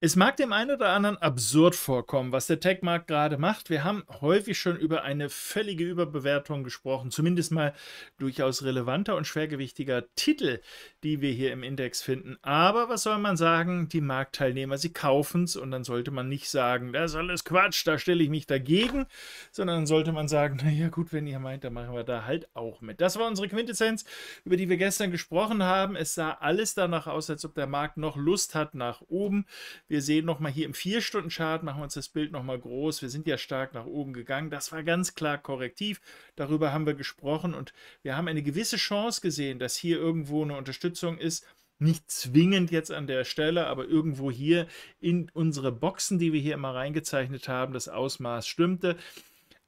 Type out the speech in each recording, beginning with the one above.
Es mag dem einen oder anderen absurd vorkommen, was der Tech-Markt gerade macht. Wir haben häufig schon über eine völlige Überbewertung gesprochen, zumindest mal durchaus relevanter und schwergewichtiger Titel, die wir hier im Index finden. Aber was soll man sagen? Die Marktteilnehmer, sie kaufen es und dann sollte man nicht sagen, das ist alles Quatsch, da stelle ich mich dagegen, sondern dann sollte man sagen, naja gut, wenn ihr meint, dann machen wir da halt auch mit. Das war unsere Quintessenz, über die wir gestern gesprochen haben. Es sah alles danach aus, als ob der Markt noch Lust hat nach oben. Wir sehen nochmal hier im 4-Stunden-Chart, machen wir uns das Bild nochmal groß. Wir sind ja stark nach oben gegangen. Das war ganz klar korrektiv. Darüber haben wir gesprochen und wir haben eine gewisse Chance gesehen, dass hier irgendwo eine Unterstützung ist nicht zwingend jetzt an der Stelle, aber irgendwo hier in unsere Boxen, die wir hier immer reingezeichnet haben, das Ausmaß stimmte.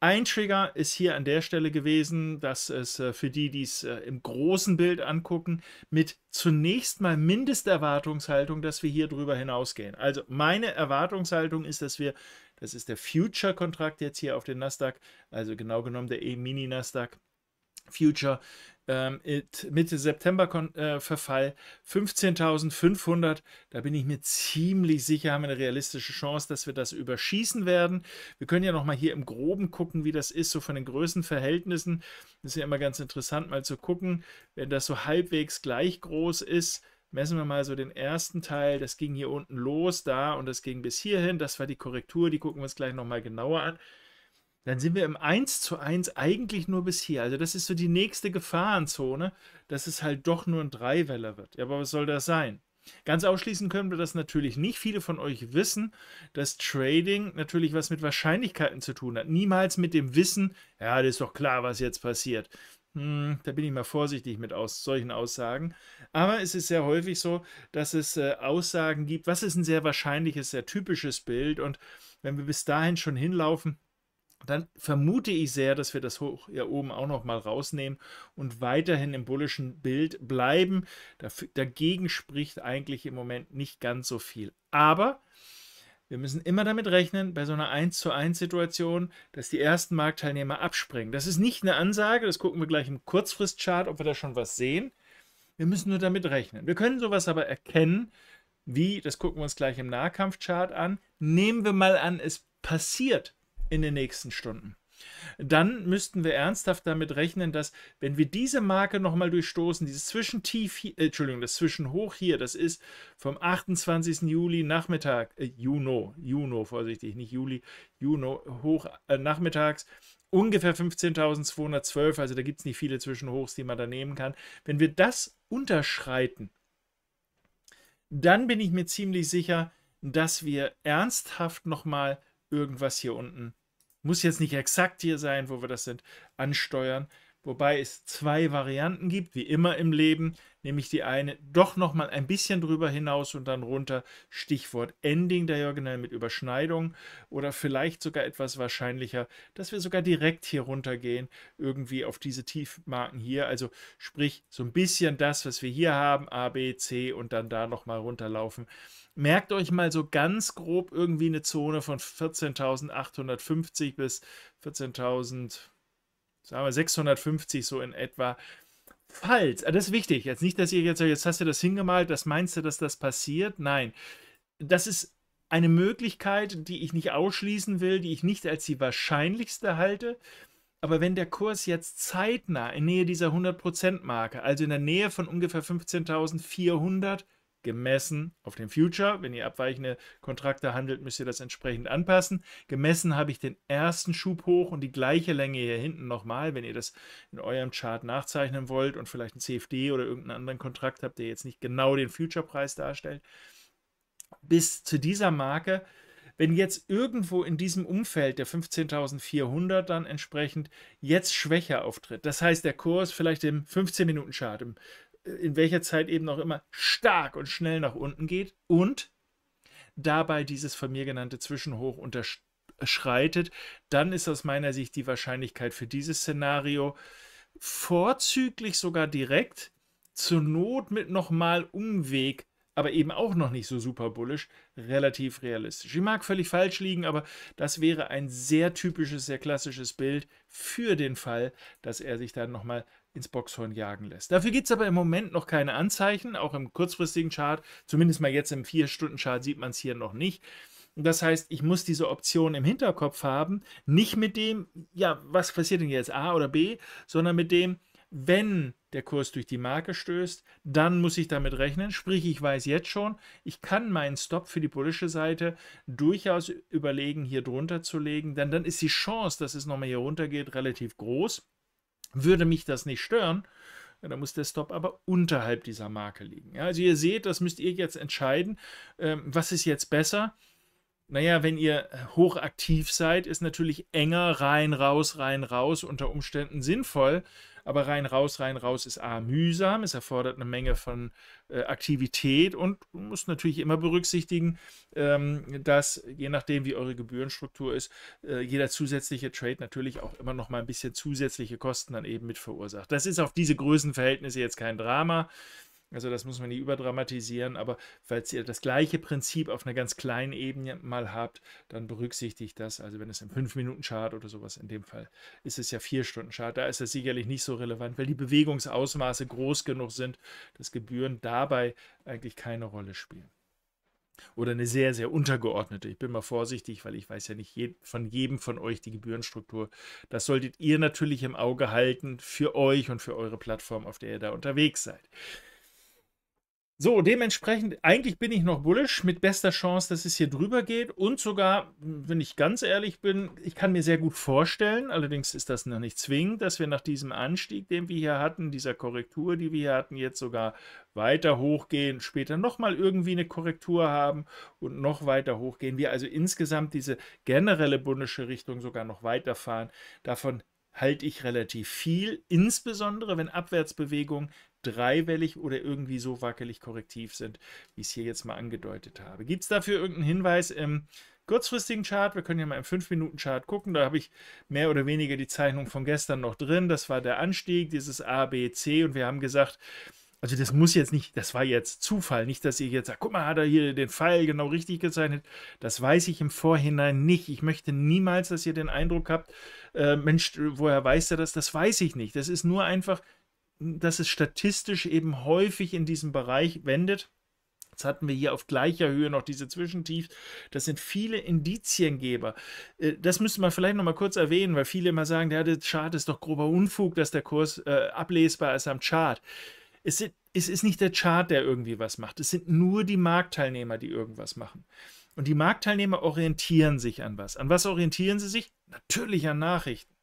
Ein Trigger ist hier an der Stelle gewesen, dass es äh, für die, die es äh, im großen Bild angucken, mit zunächst mal Mindesterwartungshaltung, dass wir hier drüber hinausgehen. Also meine Erwartungshaltung ist, dass wir, das ist der Future-Kontrakt jetzt hier auf den Nasdaq, also genau genommen der E-Mini-Nasdaq, Future, ähm, Mitte September äh, Verfall 15.500. Da bin ich mir ziemlich sicher, haben wir eine realistische Chance, dass wir das überschießen werden. Wir können ja nochmal hier im Groben gucken, wie das ist, so von den Größenverhältnissen. Das ist ja immer ganz interessant, mal zu gucken, wenn das so halbwegs gleich groß ist. Messen wir mal so den ersten Teil, das ging hier unten los, da und das ging bis hierhin, das war die Korrektur, die gucken wir uns gleich nochmal genauer an dann sind wir im 1 zu 1 eigentlich nur bis hier. Also das ist so die nächste Gefahrenzone, dass es halt doch nur ein Dreiweller wird. Ja, aber was soll das sein? Ganz ausschließen können wir das natürlich nicht. Viele von euch wissen, dass Trading natürlich was mit Wahrscheinlichkeiten zu tun hat. Niemals mit dem Wissen, ja, das ist doch klar, was jetzt passiert. Hm, da bin ich mal vorsichtig mit aus solchen Aussagen. Aber es ist sehr häufig so, dass es äh, Aussagen gibt, was ist ein sehr wahrscheinliches, sehr typisches Bild. Und wenn wir bis dahin schon hinlaufen, dann vermute ich sehr, dass wir das hoch hier oben auch noch mal rausnehmen und weiterhin im bullischen Bild bleiben. Dagegen spricht eigentlich im Moment nicht ganz so viel. Aber wir müssen immer damit rechnen, bei so einer 1 zu 1 Situation, dass die ersten Marktteilnehmer abspringen. Das ist nicht eine Ansage, das gucken wir gleich im Kurzfristchart, ob wir da schon was sehen. Wir müssen nur damit rechnen. Wir können sowas aber erkennen, wie, das gucken wir uns gleich im Nahkampfchart an, nehmen wir mal an, es passiert in den nächsten Stunden. Dann müssten wir ernsthaft damit rechnen, dass wenn wir diese Marke nochmal durchstoßen, dieses Zwischentief, hier, äh, Entschuldigung, das Zwischenhoch hier, das ist vom 28. Juli Nachmittag, äh, Juno, Juno, vorsichtig, nicht Juli, Juno, hoch äh, nachmittags, ungefähr 15.212, also da gibt es nicht viele Zwischenhochs, die man da nehmen kann. Wenn wir das unterschreiten, dann bin ich mir ziemlich sicher, dass wir ernsthaft nochmal irgendwas hier unten muss jetzt nicht exakt hier sein, wo wir das sind, ansteuern wobei es zwei Varianten gibt, wie immer im Leben, nämlich die eine doch noch mal ein bisschen drüber hinaus und dann runter, Stichwort Ending Diagonal mit Überschneidung oder vielleicht sogar etwas wahrscheinlicher, dass wir sogar direkt hier runtergehen, irgendwie auf diese Tiefmarken hier, also sprich so ein bisschen das, was wir hier haben, A, B, C und dann da noch mal runterlaufen. Merkt euch mal so ganz grob irgendwie eine Zone von 14.850 bis 14.000 sagen wir 650 so in etwa. Falls, ah, das ist wichtig, jetzt nicht, dass ihr jetzt jetzt hast du das hingemalt, das meinst du, dass das passiert? Nein, das ist eine Möglichkeit, die ich nicht ausschließen will, die ich nicht als die wahrscheinlichste halte. Aber wenn der Kurs jetzt zeitnah in Nähe dieser 100%-Marke, also in der Nähe von ungefähr 15.400, gemessen auf den Future. Wenn ihr abweichende Kontrakte handelt, müsst ihr das entsprechend anpassen. Gemessen habe ich den ersten Schub hoch und die gleiche Länge hier hinten nochmal, wenn ihr das in eurem Chart nachzeichnen wollt und vielleicht einen CFD oder irgendeinen anderen Kontrakt habt, der jetzt nicht genau den Future-Preis darstellt. Bis zu dieser Marke wenn jetzt irgendwo in diesem Umfeld der 15.400 dann entsprechend jetzt schwächer auftritt, das heißt der Kurs vielleicht im 15-Minuten-Chart, im in welcher Zeit eben auch immer stark und schnell nach unten geht und dabei dieses von mir genannte Zwischenhoch unterschreitet, dann ist aus meiner Sicht die Wahrscheinlichkeit für dieses Szenario vorzüglich sogar direkt zur Not mit nochmal Umweg, aber eben auch noch nicht so super bullisch, relativ realistisch. Ich mag völlig falsch liegen, aber das wäre ein sehr typisches, sehr klassisches Bild für den Fall, dass er sich dann nochmal ins Boxhorn jagen lässt. Dafür gibt es aber im Moment noch keine Anzeichen, auch im kurzfristigen Chart, zumindest mal jetzt im 4-Stunden-Chart sieht man es hier noch nicht. Das heißt, ich muss diese Option im Hinterkopf haben, nicht mit dem, ja, was passiert denn jetzt, A oder B, sondern mit dem, wenn der Kurs durch die Marke stößt, dann muss ich damit rechnen. Sprich, ich weiß jetzt schon, ich kann meinen Stop für die bullische Seite durchaus überlegen, hier drunter zu legen, denn dann ist die Chance, dass es nochmal hier runter geht, relativ groß würde mich das nicht stören. Ja, da muss der Stop aber unterhalb dieser Marke liegen. Ja, also ihr seht, das müsst ihr jetzt entscheiden, ähm, was ist jetzt besser naja, wenn ihr äh, hochaktiv seid, ist natürlich enger rein, raus, rein, raus unter Umständen sinnvoll. Aber rein, raus, rein, raus ist A, mühsam, es erfordert eine Menge von äh, Aktivität und muss natürlich immer berücksichtigen, ähm, dass je nachdem, wie eure Gebührenstruktur ist, äh, jeder zusätzliche Trade natürlich auch immer noch mal ein bisschen zusätzliche Kosten dann eben mit verursacht. Das ist auf diese Größenverhältnisse jetzt kein Drama. Also das muss man nicht überdramatisieren, aber falls ihr das gleiche Prinzip auf einer ganz kleinen Ebene mal habt, dann berücksichtigt das. Also wenn es im 5-Minuten-Chart oder sowas in dem Fall ist es ja 4-Stunden-Chart, da ist das sicherlich nicht so relevant, weil die Bewegungsausmaße groß genug sind, dass Gebühren dabei eigentlich keine Rolle spielen oder eine sehr, sehr untergeordnete. Ich bin mal vorsichtig, weil ich weiß ja nicht je, von jedem von euch die Gebührenstruktur. Das solltet ihr natürlich im Auge halten für euch und für eure Plattform, auf der ihr da unterwegs seid. So, dementsprechend, eigentlich bin ich noch bullish mit bester Chance, dass es hier drüber geht. Und sogar, wenn ich ganz ehrlich bin, ich kann mir sehr gut vorstellen, allerdings ist das noch nicht zwingend, dass wir nach diesem Anstieg, den wir hier hatten, dieser Korrektur, die wir hier hatten, jetzt sogar weiter hochgehen, später nochmal irgendwie eine Korrektur haben und noch weiter hochgehen. Wir also insgesamt diese generelle bundische Richtung sogar noch weiterfahren. Davon halte ich relativ viel, insbesondere wenn Abwärtsbewegungen dreiwellig oder irgendwie so wackelig korrektiv sind, wie ich es hier jetzt mal angedeutet habe. Gibt es dafür irgendeinen Hinweis im kurzfristigen Chart? Wir können ja mal im 5-Minuten-Chart gucken. Da habe ich mehr oder weniger die Zeichnung von gestern noch drin. Das war der Anstieg, dieses A, B, C. Und wir haben gesagt, also das muss jetzt nicht, das war jetzt Zufall, nicht, dass ihr jetzt sagt, guck mal, hat er hier den Pfeil genau richtig gezeichnet. Das weiß ich im Vorhinein nicht. Ich möchte niemals, dass ihr den Eindruck habt, äh, Mensch, woher weiß er das? Das weiß ich nicht. Das ist nur einfach dass es statistisch eben häufig in diesem Bereich wendet. Jetzt hatten wir hier auf gleicher Höhe noch diese Zwischentiefs. Das sind viele Indiziengeber. Äh, das müsste man vielleicht nochmal kurz erwähnen, weil viele immer sagen, ja, der Chart ist doch grober Unfug, dass der Kurs äh, ablesbar ist am Chart. Es, sind, es ist nicht der Chart, der irgendwie was macht. Es sind nur die Marktteilnehmer, die irgendwas machen. Und die Marktteilnehmer orientieren sich an was. An was orientieren sie sich? Natürlich an Nachrichten.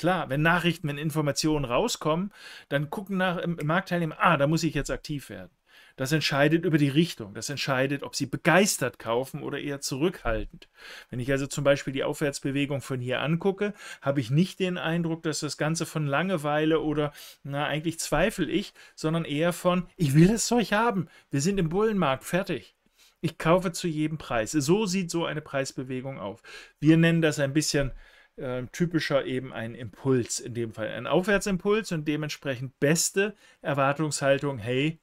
Klar, wenn Nachrichten, wenn Informationen rauskommen, dann gucken nach ähm, Marktteilnehmer, ah, da muss ich jetzt aktiv werden. Das entscheidet über die Richtung. Das entscheidet, ob sie begeistert kaufen oder eher zurückhaltend. Wenn ich also zum Beispiel die Aufwärtsbewegung von hier angucke, habe ich nicht den Eindruck, dass das Ganze von Langeweile oder, na, eigentlich zweifle ich, sondern eher von, ich will das Zeug haben. Wir sind im Bullenmarkt, fertig. Ich kaufe zu jedem Preis. So sieht so eine Preisbewegung auf. Wir nennen das ein bisschen ähm, typischer eben ein Impuls, in dem Fall ein Aufwärtsimpuls und dementsprechend beste Erwartungshaltung, hey,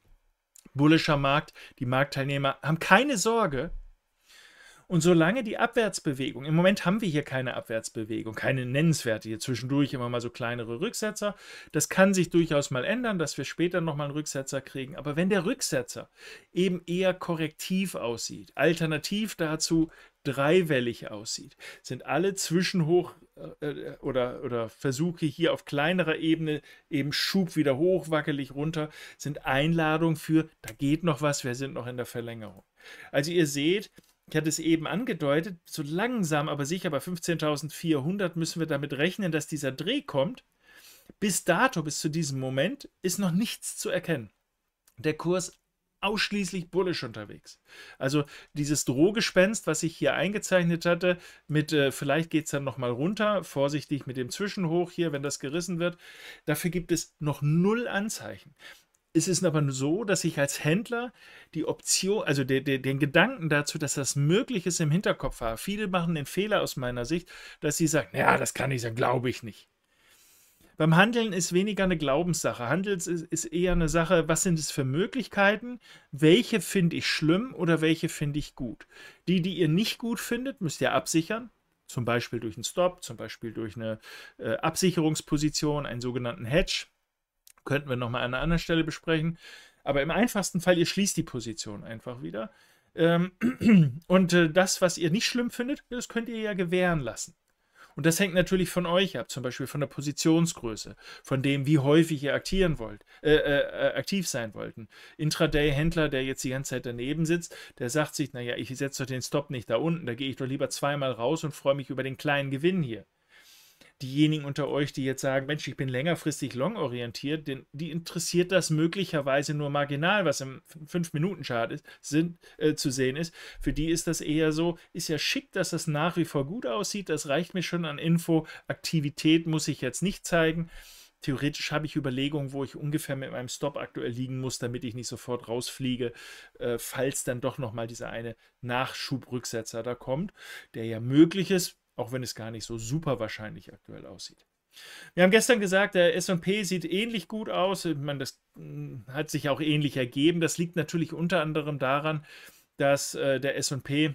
bullischer Markt, die Marktteilnehmer haben keine Sorge. Und solange die Abwärtsbewegung, im Moment haben wir hier keine Abwärtsbewegung, keine nennenswerte, hier zwischendurch immer mal so kleinere Rücksetzer, das kann sich durchaus mal ändern, dass wir später nochmal einen Rücksetzer kriegen, aber wenn der Rücksetzer eben eher korrektiv aussieht, alternativ dazu dreiwellig aussieht, sind alle Zwischenhoch äh, äh, oder, oder Versuche hier auf kleinerer Ebene, eben Schub wieder hoch, wackelig runter, sind Einladungen für, da geht noch was, wir sind noch in der Verlängerung. Also ihr seht, ich hatte es eben angedeutet, so langsam, aber sicher bei 15.400 müssen wir damit rechnen, dass dieser Dreh kommt. Bis dato, bis zu diesem Moment, ist noch nichts zu erkennen. Der Kurs ausschließlich bullisch unterwegs. Also dieses Drohgespenst, was ich hier eingezeichnet hatte, mit äh, vielleicht geht es dann nochmal runter, vorsichtig mit dem Zwischenhoch hier, wenn das gerissen wird, dafür gibt es noch null Anzeichen. Es ist aber so, dass ich als Händler die Option, also de, de, den Gedanken dazu, dass das möglich ist, im Hinterkopf habe. Viele machen den Fehler aus meiner Sicht, dass sie sagen, ja, das kann ich, sagen, glaube ich nicht. Beim Handeln ist weniger eine Glaubenssache. Handeln ist, ist eher eine Sache, was sind es für Möglichkeiten? Welche finde ich schlimm oder welche finde ich gut? Die, die ihr nicht gut findet, müsst ihr absichern. Zum Beispiel durch einen Stop, zum Beispiel durch eine äh, Absicherungsposition, einen sogenannten Hedge. Könnten wir nochmal an einer anderen Stelle besprechen. Aber im einfachsten Fall, ihr schließt die Position einfach wieder. Ähm, und äh, das, was ihr nicht schlimm findet, das könnt ihr ja gewähren lassen. Und das hängt natürlich von euch ab, zum Beispiel von der Positionsgröße, von dem, wie häufig ihr aktieren wollt, äh, äh, äh aktiv sein wollten. Intraday-Händler, der jetzt die ganze Zeit daneben sitzt, der sagt sich, naja, ich setze doch den Stop nicht da unten, da gehe ich doch lieber zweimal raus und freue mich über den kleinen Gewinn hier diejenigen unter euch, die jetzt sagen, Mensch, ich bin längerfristig long-orientiert, die interessiert das möglicherweise nur marginal, was im 5-Minuten-Chart äh, zu sehen ist. Für die ist das eher so, ist ja schick, dass das nach wie vor gut aussieht, das reicht mir schon an Info, Aktivität muss ich jetzt nicht zeigen. Theoretisch habe ich Überlegungen, wo ich ungefähr mit meinem Stop aktuell liegen muss, damit ich nicht sofort rausfliege, äh, falls dann doch nochmal dieser eine Nachschubrücksetzer da kommt, der ja möglich ist auch wenn es gar nicht so super wahrscheinlich aktuell aussieht. Wir haben gestern gesagt, der SP sieht ähnlich gut aus. meine, das hm, hat sich auch ähnlich ergeben. Das liegt natürlich unter anderem daran, dass äh, der SP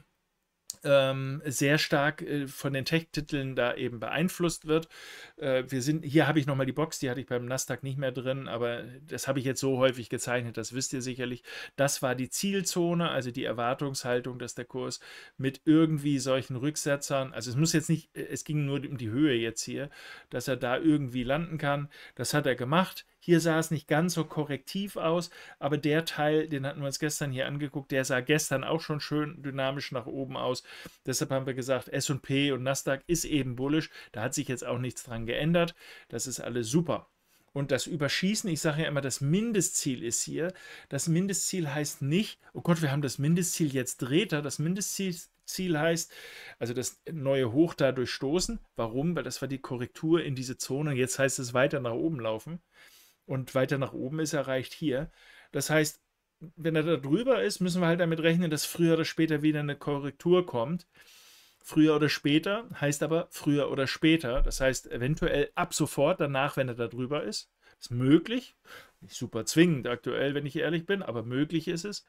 ähm, sehr stark äh, von den Tech-Titeln da eben beeinflusst wird. Äh, wir sind, hier habe ich nochmal die Box, die hatte ich beim Nasdaq nicht mehr drin, aber das habe ich jetzt so häufig gezeichnet, das wisst ihr sicherlich. Das war die Zielzone, also die Erwartungshaltung, dass der Kurs mit irgendwie solchen Rücksetzern, also es muss jetzt nicht, äh, es ging nur um die Höhe jetzt hier, dass er da irgendwie landen kann. Das hat er gemacht. Hier sah es nicht ganz so korrektiv aus, aber der Teil, den hatten wir uns gestern hier angeguckt, der sah gestern auch schon schön dynamisch nach oben aus. Deshalb haben wir gesagt, S&P und Nasdaq ist eben bullisch. Da hat sich jetzt auch nichts dran geändert. Das ist alles super. Und das Überschießen, ich sage ja immer, das Mindestziel ist hier. Das Mindestziel heißt nicht, oh Gott, wir haben das Mindestziel, jetzt dreht Das Mindestziel Ziel heißt, also das neue Hoch dadurch stoßen. Warum? Weil das war die Korrektur in diese Zone. Jetzt heißt es weiter nach oben laufen und weiter nach oben ist erreicht hier. Das heißt, wenn er da drüber ist, müssen wir halt damit rechnen, dass früher oder später wieder eine Korrektur kommt. Früher oder später heißt aber früher oder später. Das heißt eventuell ab sofort danach, wenn er da drüber ist. Ist möglich. Nicht super zwingend aktuell, wenn ich ehrlich bin, aber möglich ist es.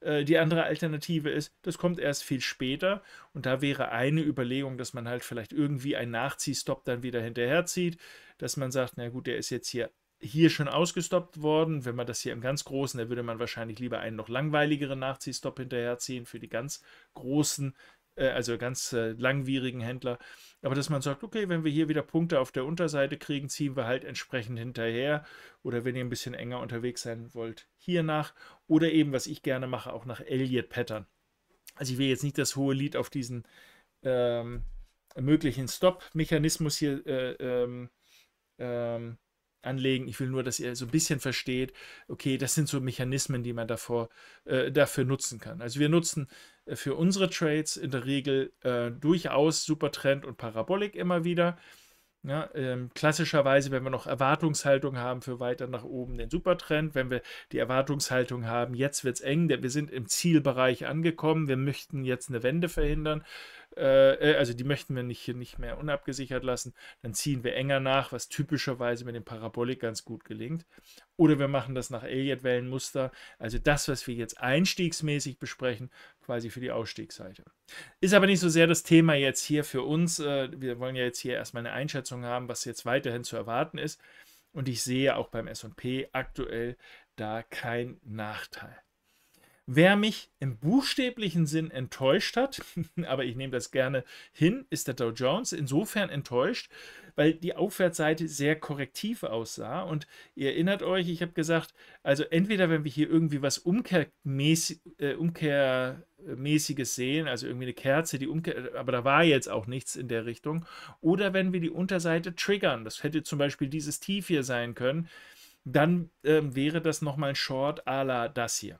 Äh, die andere Alternative ist, das kommt erst viel später. Und da wäre eine Überlegung, dass man halt vielleicht irgendwie einen Nachziehstopp dann wieder hinterherzieht, dass man sagt, na gut, der ist jetzt hier hier schon ausgestoppt worden. Wenn man das hier im ganz Großen, da würde man wahrscheinlich lieber einen noch langweiligeren Nachziehstopp hinterherziehen für die ganz großen, äh, also ganz äh, langwierigen Händler. Aber dass man sagt, okay, wenn wir hier wieder Punkte auf der Unterseite kriegen, ziehen wir halt entsprechend hinterher. Oder wenn ihr ein bisschen enger unterwegs sein wollt, hier nach. Oder eben, was ich gerne mache, auch nach Elliott-Pattern. Also ich will jetzt nicht das hohe Lied auf diesen ähm, möglichen Stop-Mechanismus hier äh, ähm, ähm, anlegen. Ich will nur, dass ihr so ein bisschen versteht, okay, das sind so Mechanismen, die man davor, äh, dafür nutzen kann. Also wir nutzen äh, für unsere Trades in der Regel äh, durchaus Supertrend und Parabolik immer wieder. Ja, ähm, klassischerweise, wenn wir noch Erwartungshaltung haben für weiter nach oben, den Supertrend. Wenn wir die Erwartungshaltung haben, jetzt wird es eng, wir sind im Zielbereich angekommen, wir möchten jetzt eine Wende verhindern, äh, äh, also die möchten wir nicht, nicht mehr unabgesichert lassen, dann ziehen wir enger nach, was typischerweise mit dem Parabolik ganz gut gelingt. Oder wir machen das nach Elliott-Wellenmuster, also das, was wir jetzt einstiegsmäßig besprechen, quasi für die Ausstiegsseite. Ist aber nicht so sehr das Thema jetzt hier für uns. Äh, wir wollen ja jetzt hier erstmal eine Einschätzung haben, was jetzt weiterhin zu erwarten ist. Und ich sehe auch beim SP aktuell da keinen Nachteil. Wer mich im buchstäblichen Sinn enttäuscht hat, aber ich nehme das gerne hin, ist der Dow Jones. Insofern enttäuscht, weil die Aufwärtsseite sehr korrektiv aussah. Und ihr erinnert euch, ich habe gesagt, also entweder wenn wir hier irgendwie was umkehrmäßig, äh, umkehrmäßiges sehen, also irgendwie eine Kerze, die umkehrt, aber da war jetzt auch nichts in der Richtung, oder wenn wir die Unterseite triggern, das hätte zum Beispiel dieses Tief hier sein können, dann äh, wäre das nochmal ein Short a la das hier.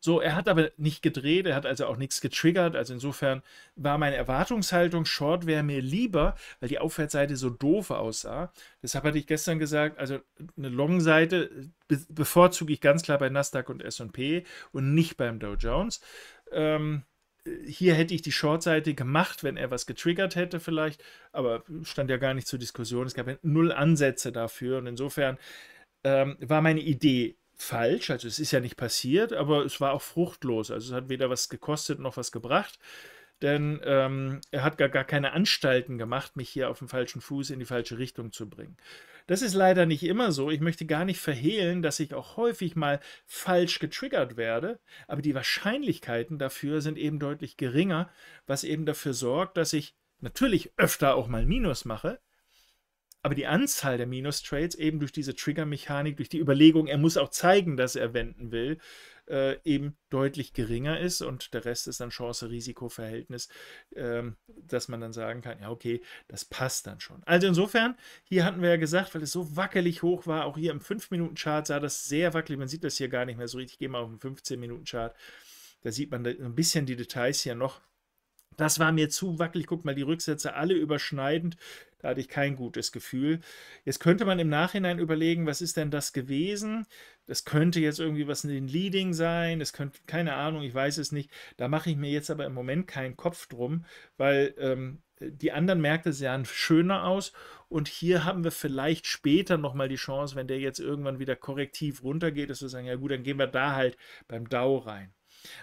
So, er hat aber nicht gedreht, er hat also auch nichts getriggert. Also insofern war meine Erwartungshaltung, Short wäre mir lieber, weil die Aufwärtsseite so doof aussah. Deshalb hatte ich gestern gesagt, also eine Long-Seite äh, be bevorzuge ich ganz klar bei Nasdaq und SP und nicht beim Dow Jones. Ähm, hier hätte ich die Short-Seite gemacht, wenn er was getriggert hätte vielleicht, aber stand ja gar nicht zur Diskussion. Es gab ja null Ansätze dafür und insofern ähm, war meine Idee falsch, also es ist ja nicht passiert, aber es war auch fruchtlos. Also es hat weder was gekostet noch was gebracht, denn ähm, er hat gar, gar keine Anstalten gemacht, mich hier auf den falschen Fuß in die falsche Richtung zu bringen. Das ist leider nicht immer so. Ich möchte gar nicht verhehlen, dass ich auch häufig mal falsch getriggert werde, aber die Wahrscheinlichkeiten dafür sind eben deutlich geringer, was eben dafür sorgt, dass ich natürlich öfter auch mal Minus mache, aber die Anzahl der Minus-Trades eben durch diese Trigger-Mechanik, durch die Überlegung, er muss auch zeigen, dass er wenden will, äh, eben deutlich geringer ist und der Rest ist dann Chance-Risiko-Verhältnis, äh, dass man dann sagen kann, ja, okay, das passt dann schon. Also insofern, hier hatten wir ja gesagt, weil es so wackelig hoch war, auch hier im 5-Minuten-Chart sah das sehr wackelig, man sieht das hier gar nicht mehr so richtig, ich gehe mal auf den 15-Minuten-Chart, da sieht man ein bisschen die Details hier noch, das war mir zu wackelig. Guck mal, die Rücksätze alle überschneidend. Da hatte ich kein gutes Gefühl. Jetzt könnte man im Nachhinein überlegen, was ist denn das gewesen? Das könnte jetzt irgendwie was in den Leading sein. Es könnte, keine Ahnung, ich weiß es nicht. Da mache ich mir jetzt aber im Moment keinen Kopf drum, weil ähm, die anderen Märkte sahen schöner aus. Und hier haben wir vielleicht später nochmal die Chance, wenn der jetzt irgendwann wieder korrektiv runtergeht, dass wir sagen, ja gut, dann gehen wir da halt beim Dow rein.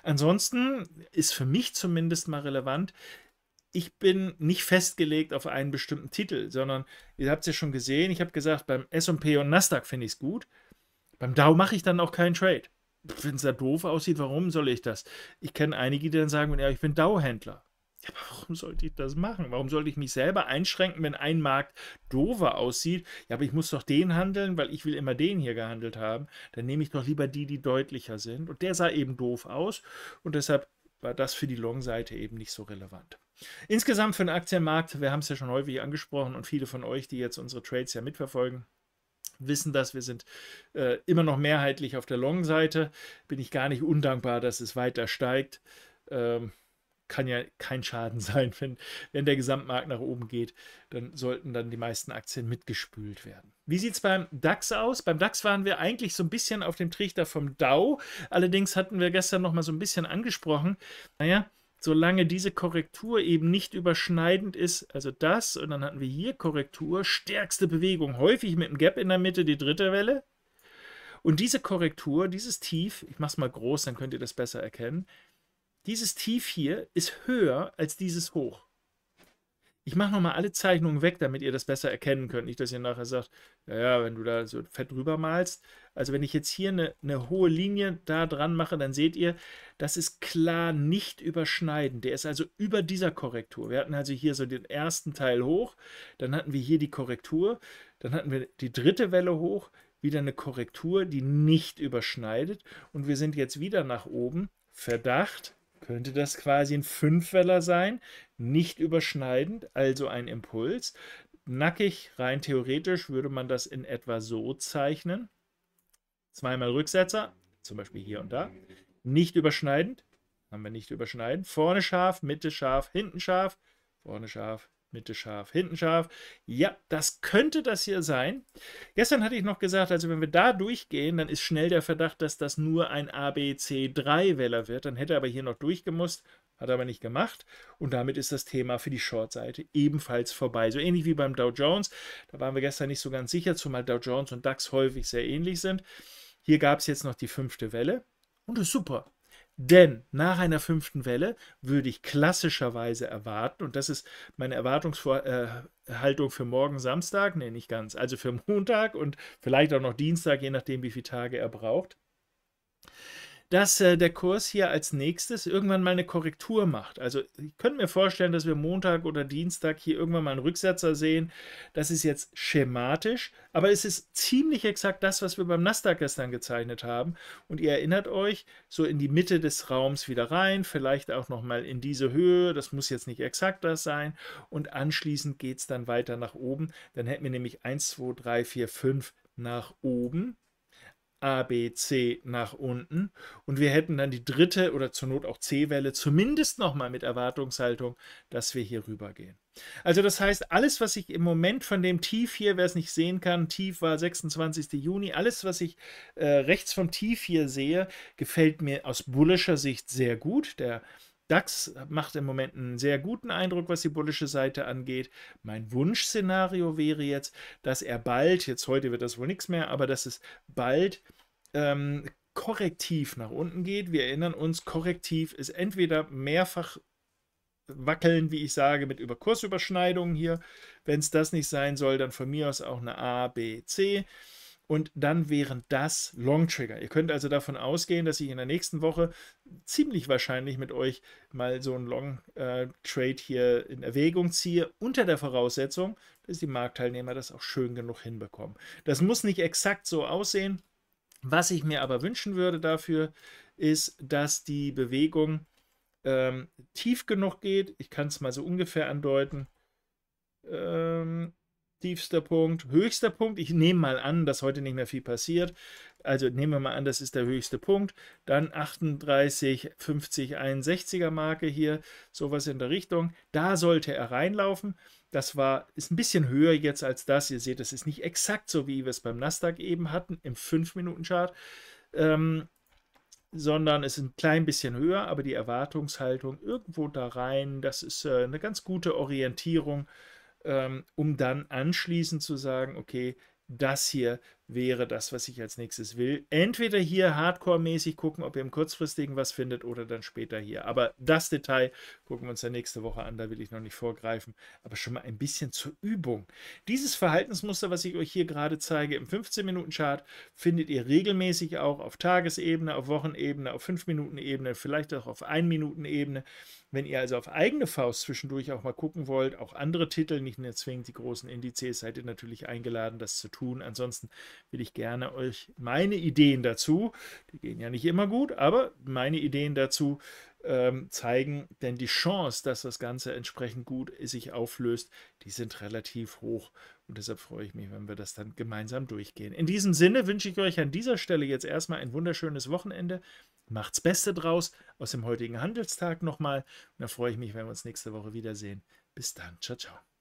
Ansonsten ist für mich zumindest mal relevant, ich bin nicht festgelegt auf einen bestimmten Titel, sondern ihr habt es ja schon gesehen, ich habe gesagt, beim SP und Nasdaq finde ich es gut. Beim DAO mache ich dann auch keinen Trade. Wenn es da doof aussieht, warum soll ich das? Ich kenne einige, die dann sagen, ja, ich bin dao händler Ja, aber warum sollte ich das machen? Warum sollte ich mich selber einschränken, wenn ein Markt dover aussieht? Ja, aber ich muss doch den handeln, weil ich will immer den hier gehandelt haben. Dann nehme ich doch lieber die, die deutlicher sind. Und der sah eben doof aus. Und deshalb war das für die Long-Seite eben nicht so relevant. Insgesamt für den Aktienmarkt, wir haben es ja schon häufig angesprochen und viele von euch, die jetzt unsere Trades ja mitverfolgen, wissen das. Wir sind äh, immer noch mehrheitlich auf der Long-Seite. Bin ich gar nicht undankbar, dass es weiter steigt. Ähm, kann ja kein Schaden sein, wenn, wenn der Gesamtmarkt nach oben geht, dann sollten dann die meisten Aktien mitgespült werden. Wie sieht es beim DAX aus? Beim DAX waren wir eigentlich so ein bisschen auf dem Trichter vom Dow. Allerdings hatten wir gestern noch mal so ein bisschen angesprochen. Naja, solange diese Korrektur eben nicht überschneidend ist, also das, und dann hatten wir hier Korrektur, stärkste Bewegung, häufig mit einem Gap in der Mitte, die dritte Welle. Und diese Korrektur, dieses Tief, ich mache es mal groß, dann könnt ihr das besser erkennen, dieses Tief hier ist höher als dieses Hoch. Ich mache nochmal alle Zeichnungen weg, damit ihr das besser erkennen könnt. Nicht, dass ihr nachher sagt, ja, wenn du da so fett drüber malst. Also wenn ich jetzt hier eine, eine hohe Linie da dran mache, dann seht ihr, das ist klar nicht überschneidend. Der ist also über dieser Korrektur. Wir hatten also hier so den ersten Teil hoch, dann hatten wir hier die Korrektur, dann hatten wir die dritte Welle hoch, wieder eine Korrektur, die nicht überschneidet und wir sind jetzt wieder nach oben. Verdacht, könnte das quasi ein Fünfweller sein, nicht überschneidend, also ein Impuls. Nackig, rein theoretisch würde man das in etwa so zeichnen zweimal Rücksetzer, zum Beispiel hier und da. Nicht überschneidend, haben wir nicht überschneidend. Vorne scharf, Mitte scharf, hinten scharf, vorne scharf, Mitte scharf, hinten scharf. Ja, das könnte das hier sein. Gestern hatte ich noch gesagt, also wenn wir da durchgehen, dann ist schnell der Verdacht, dass das nur ein abc 3 weller wird. Dann hätte er aber hier noch durchgemusst, hat er aber nicht gemacht. Und damit ist das Thema für die Short-Seite ebenfalls vorbei. So ähnlich wie beim Dow Jones. Da waren wir gestern nicht so ganz sicher, zumal Dow Jones und DAX häufig sehr ähnlich sind. Hier gab es jetzt noch die fünfte Welle und das ist super. Denn nach einer fünften Welle würde ich klassischerweise erwarten, und das ist meine Erwartungshaltung äh, für morgen Samstag, nee, nicht ganz, also für Montag und vielleicht auch noch Dienstag, je nachdem, wie viele Tage er braucht dass äh, der Kurs hier als nächstes irgendwann mal eine Korrektur macht. Also ich könnte mir vorstellen, dass wir Montag oder Dienstag hier irgendwann mal einen Rücksetzer sehen. Das ist jetzt schematisch, aber es ist ziemlich exakt das, was wir beim Nasdaq gestern gezeichnet haben. Und ihr erinnert euch, so in die Mitte des Raums wieder rein, vielleicht auch nochmal in diese Höhe. Das muss jetzt nicht exakt das sein. Und anschließend geht es dann weiter nach oben. Dann hätten wir nämlich 1, 2, 3, 4, 5 nach oben A, B, C nach unten. Und wir hätten dann die dritte oder zur Not auch C-Welle zumindest nochmal mit Erwartungshaltung, dass wir hier rüber gehen. Also das heißt, alles, was ich im Moment von dem Tief hier, wer es nicht sehen kann, Tief war 26. Juni, alles, was ich äh, rechts vom Tief hier sehe, gefällt mir aus bullischer Sicht sehr gut. Der DAX macht im Moment einen sehr guten Eindruck, was die bullische Seite angeht. Mein Wunschszenario wäre jetzt, dass er bald, jetzt heute wird das wohl nichts mehr, aber dass es bald ähm, korrektiv nach unten geht. Wir erinnern uns, korrektiv ist entweder mehrfach wackeln, wie ich sage, mit über Kursüberschneidungen hier. Wenn es das nicht sein soll, dann von mir aus auch eine A, B, C und dann wären das Long Trigger. Ihr könnt also davon ausgehen, dass ich in der nächsten Woche ziemlich wahrscheinlich mit euch mal so einen Long äh, Trade hier in Erwägung ziehe, unter der Voraussetzung, dass die Marktteilnehmer das auch schön genug hinbekommen. Das muss nicht exakt so aussehen. Was ich mir aber wünschen würde dafür, ist, dass die Bewegung ähm, tief genug geht. Ich kann es mal so ungefähr andeuten. Ähm, tiefster Punkt, höchster Punkt. Ich nehme mal an, dass heute nicht mehr viel passiert. Also nehmen wir mal an, das ist der höchste Punkt. Dann 38, 50, 61er Marke hier, sowas in der Richtung. Da sollte er reinlaufen. Das war, ist ein bisschen höher jetzt als das. Ihr seht, das ist nicht exakt so, wie wir es beim Nasdaq eben hatten, im 5-Minuten-Chart. Ähm, sondern es ist ein klein bisschen höher, aber die Erwartungshaltung irgendwo da rein, das ist äh, eine ganz gute Orientierung ähm, um dann anschließend zu sagen, okay, das hier wäre das, was ich als nächstes will. Entweder hier hardcore-mäßig gucken, ob ihr im kurzfristigen was findet oder dann später hier. Aber das Detail gucken wir uns ja nächste Woche an, da will ich noch nicht vorgreifen, aber schon mal ein bisschen zur Übung. Dieses Verhaltensmuster, was ich euch hier gerade zeige im 15-Minuten-Chart, findet ihr regelmäßig auch auf Tagesebene, auf Wochenebene, auf 5-Minuten-Ebene, vielleicht auch auf 1-Minuten-Ebene. Wenn ihr also auf eigene Faust zwischendurch auch mal gucken wollt, auch andere Titel, nicht nur zwingend die großen Indizes, seid ihr natürlich eingeladen, das zu tun. Ansonsten will ich gerne euch meine Ideen dazu, die gehen ja nicht immer gut, aber meine Ideen dazu ähm, zeigen, denn die Chance, dass das Ganze entsprechend gut sich auflöst, die sind relativ hoch. Und deshalb freue ich mich, wenn wir das dann gemeinsam durchgehen. In diesem Sinne wünsche ich euch an dieser Stelle jetzt erstmal ein wunderschönes Wochenende. Macht's Beste draus aus dem heutigen Handelstag nochmal. Und dann freue ich mich, wenn wir uns nächste Woche wiedersehen. Bis dann. Ciao, ciao.